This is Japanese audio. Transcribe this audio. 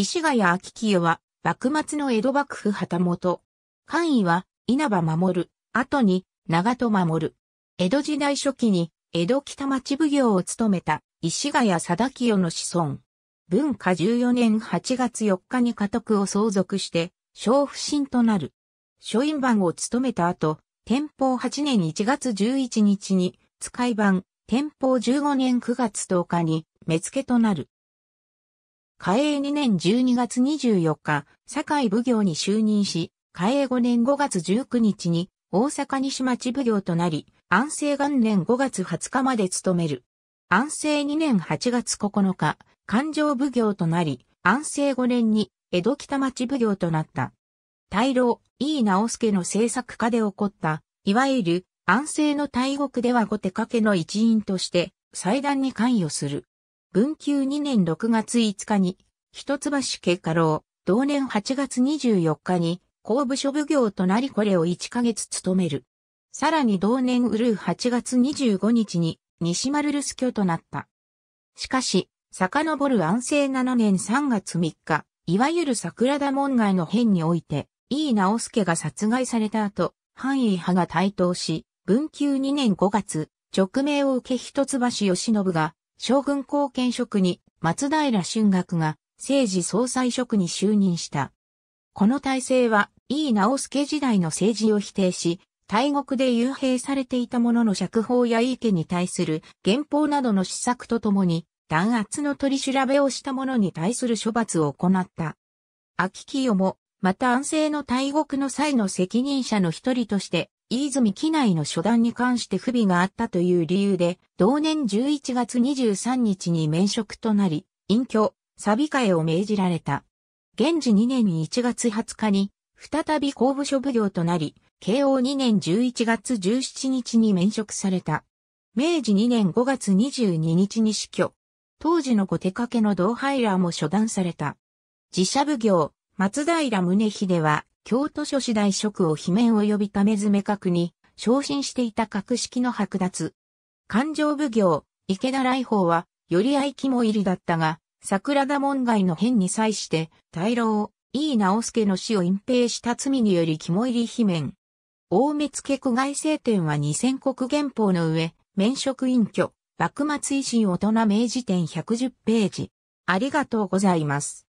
石谷明清は、幕末の江戸幕府旗本。官位は、稲葉守る。後に、長戸守江戸時代初期に、江戸北町奉行を務めた、石谷貞清の子孫。文化14年8月4日に家督を相続して、小不審となる。書院番を務めた後、天保8年1月11日に、使い番、天保15年9月10日に、目付となる。嘉永2年12月24日、堺奉行に就任し、嘉永5年5月19日に大阪西町奉行となり、安政元年5月20日まで務める。安政2年8月9日、環状奉行となり、安政5年に江戸北町奉行となった。大老、井伊直助の政策下で起こった、いわゆる安政の大国では後手掛けの一員として、祭壇に関与する。文久2年6月5日に、一橋家家老、同年8月24日に、公部諸奉行となりこれを1ヶ月務める。さらに同年うるう8月25日に、西丸留守居となった。しかし、遡る安政7年3月3日、いわゆる桜田門外の変において、井伊直輔が殺害された後、範囲派が台頭し、文久2年5月、直命を受け一橋義信が、将軍後見職に松平春学が政治総裁職に就任した。この体制は、井伊直介時代の政治を否定し、大国で幽閉されていた者の釈放や井伊家に対する原法などの施策とともに、弾圧の取り調べをした者に対する処罰を行った。秋清も、また安政の大国の際の責任者の一人として、泉機内の初段に関して不備があったという理由で、同年11月23日に免職となり、隠居、サビ替えを命じられた。現時2年1月20日に、再び公務所奉行となり、慶応2年11月17日に免職された。明治2年5月22日に死去。当時の後手掛けの同輩らも処断された。自社奉行、松平宗秀は、京都諸子大職を罷免及びためずめ格に昇進していた格式の剥奪。勘定奉行、池田来訪は、より合肝入りだったが、桜田門外の変に際して、大老、井伊直助の死を隠蔽した罪により肝入り罷免。大目付区外政典は2000国原法の上、免職隠居、幕末維新大人明治典110ページ。ありがとうございます。